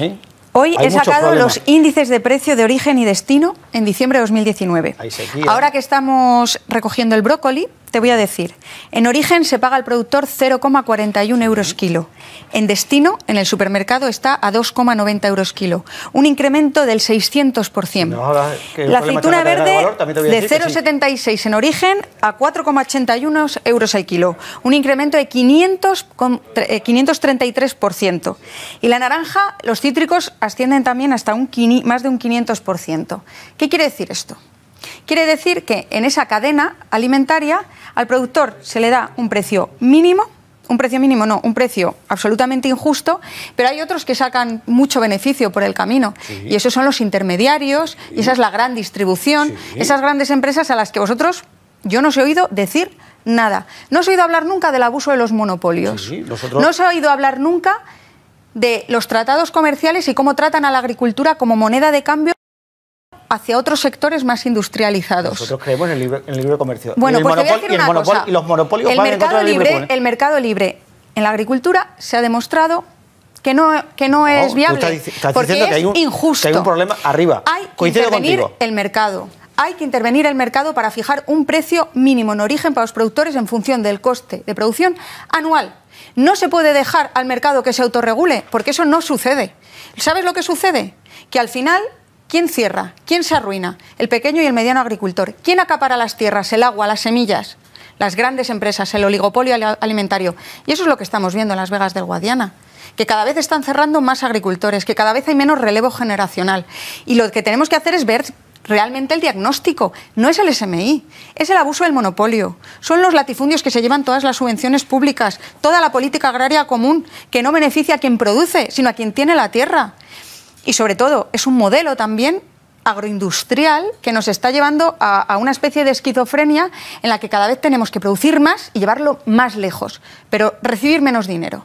¿eh? Hoy he sacado los índices de precio de origen y destino en diciembre de 2019. Ahora que estamos recogiendo el brócoli, te voy a decir, en origen se paga al productor 0,41 euros kilo, en destino, en el supermercado, está a 2,90 euros kilo, un incremento del 600%. la, la aceituna verde de, 0,76 en origen a 4,81 euros al kilo, un incremento de 533%. Eh, y la naranja, los cítricos ascienden también hasta un, más de un 500%. ¿Qué quiere decir esto? Quiere decir que en esa cadena alimentaria al productor se le da un precio mínimo, un precio mínimo no, un precio absolutamente injusto, pero hay otros que sacan mucho beneficio por el camino. Y esos son los intermediarios, y esa es la gran distribución, esas grandes empresas a las que vosotros, yo no os he oído decir nada. No os he oído hablar nunca del abuso de los monopolios. No os he oído hablar nunca de los tratados comerciales y cómo tratan a la agricultura como moneda de cambio hacia otros sectores más industrializados. Nosotros creemos en el libre, comercio. Bueno, y pues te voy a decir una cosa. los monopolios el mercado libre, El mercado libre en la agricultura se ha demostrado que no, no, es viable. porque que hay un, injusto. hay un problema arriba. Hay que intervenir el mercado. Hay que intervenir el mercado para fijar un precio mínimo en origen para los productores en función del coste de producción anual. No se puede dejar al mercado que se autorregule, porque eso no sucede. ¿Sabes lo que sucede? Que al final ¿Quién cierra? ¿Quién se arruina? El pequeño y el mediano agricultor. ¿Quién acapara las tierras, el agua, las semillas? Las grandes empresas, el oligopolio alimentario. Y eso es lo que estamos viendo en las Vegas del Guadiana que cada vez están cerrando más agricultores, que cada vez hay menos relevo generacional. Y lo que tenemos que hacer es ver realmente el diagnóstico. No es el SMI, es el abuso del monopolio. Son los latifundios que se llevan todas las subvenciones públicas, toda la política agraria común, que no beneficia a quien produce, sino a quien tiene la tierra y sobre todo es un modelo también agroindustrial que nos está llevando a, una especie de esquizofrenia en la que cada vez tenemos que producir más y llevarlo más lejos, pero recibir menos dinero.